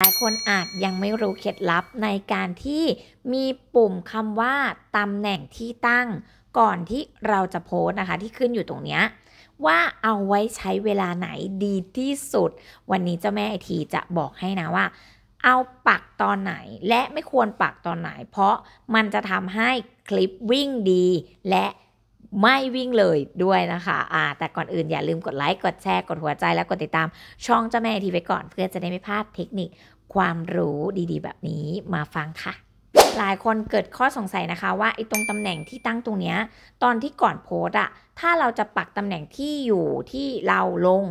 หลายคนอาจยังไม่รู้เคล็ดลับในการที่มีปุ่มคำว่าตำแหน่งที่ตั้งก่อนที่เราจะโพสนะคะที่ขึ้นอยู่ตรงนี้ว่าเอาไว้ใช้เวลาไหนดีที่สุด วันนี้เจ้าแม่ไอทีจะบอกให้นะว่าเอาปักตอนไหนและไม่ควรปักตอนไหนเพราะมันจะทำให้คลิปวิ่งดีและไม่วิ่งเลยด้วยนะคะอ่าแต่ก่อนอื่นอย่าลืมกดไลค์ กดแชร์ กดหัวใจและกดติดตามช่องเจ้าแม่ทีไว้ก่อนเพื่อจะได้ไม่พลาดเทคนิคความรู้ดีๆ แบบนี้มาฟังค่ะ หลายคนเกิดข้อสงสัยนะคะว่าไอ้ตรงตำแหน่งที่ตั้งตรงเนี้ย ตอนที่ก่อนโพสอะถ้าเราจะปักตำแหน่งที่อยู่ที่เราลง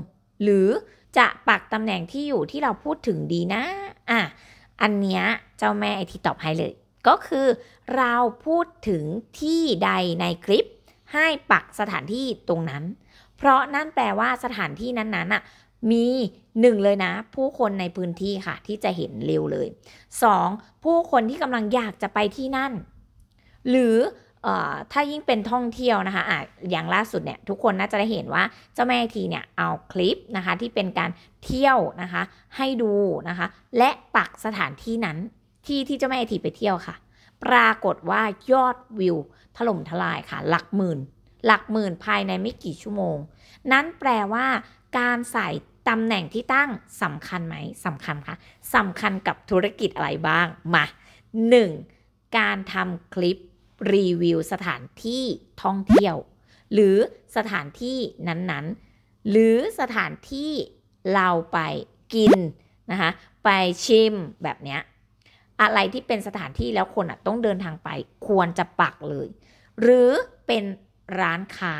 หรือจะปักตำแหน่งที่อยู่ที่เราพูดถึงดีนะอ่ะอันเนี้ยเจ้าแม่ไอทีตอบให้เลย ก็คือเราพูดถึงที่ใดในคลิปให้ปักสถานที่ตรงนั้น เพราะนั่นแปลว่าสถานที่นั้นๆอ่ะมีหนึ่งเลยนะผู้คนในพื้นที่ค่ะที่จะเห็นเร็วเลยสองผู้คนที่กำลังอยากจะไปที่นั่น หรือถ้ายิ่งเป็นท่องเที่ยวนะคะอะอย่างล่าสุดเนี่ยทุกคนน่าจะได้เห็นว่าเจ้าแม่ทีเนี่ยเอาคลิปนะคะที่เป็นการเที่ยวนะคะ ให้ดูนะคะ และปักสถานที่นั้นที่ที่เจ้าแม่ทีไปเที่ยวค่ะปรากฏว่ายอดวิวถล่มทลายค่ะ หลักหมื่น หลักหมื่นภายในไม่กี่ชั่วโมง นั้นแปลว่า การใส่ตำแหน่งที่ตั้งสำคัญไหมสำคัญค่ะสำคัญกับธุรกิจอะไรบ้างมา 1. การทำคลิปรีวิวสถานที่ท่องเที่ยว หรือสถานที่นั้น ๆ หรือสถานที่เราไปกินนะคะไปชิมแบบเนี้ยอะไรที่เป็นสถานที่แล้วคนอ่ะต้องเดินทางไปควรจะปักเลย หรือเป็นร้านค้า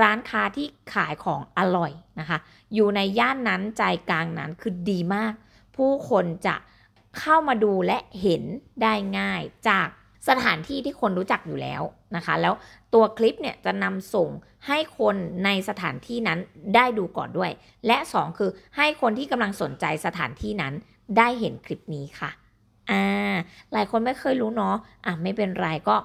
ร้านค้าที่ขายของอร่อยนะคะ อยู่ในย่านนั้นใจกลางนั้นคือดีมาก ผู้คนจะเข้ามาดูและเห็นได้ง่ายจากสถานที่ที่คนรู้จักอยู่แล้วนะคะ แล้วตัวคลิปเนี่ย จะนำส่งให้คนในสถานที่นั้นได้ดูก่อนด้วย และ 2 คือให้คนที่กำลังสนใจสถานที่นั้นได้เห็นคลิปนี้ค่ะอ่าหลายคนไม่เคยรู้เนาะอ่ะไม่เป็นไรก็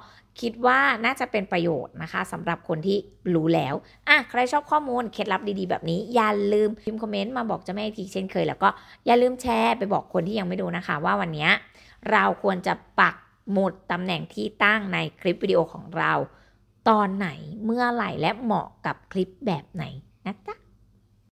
คิดว่าน่าจะเป็นประโยชน์นะคะสำหรับคนที่รู้แล้วอ่ะใครชอบข้อมูลเคล็ดลับดีๆแบบนี้อย่าลืมพิมพ์คอมเมนต์มาบอกจะไม่ทีเช่นเคยแล้วก็อย่าลืมแชร์ไปบอกคนที่ยังไม่ดูนะคะ ว่าวันนี้เราควรจะปักหมุดตำแหน่งที่ตั้งในคลิปวิดีโอของเรา ตอนไหนเมื่อไหร่และเหมาะกับคลิปแบบไหนนะจ๊ะ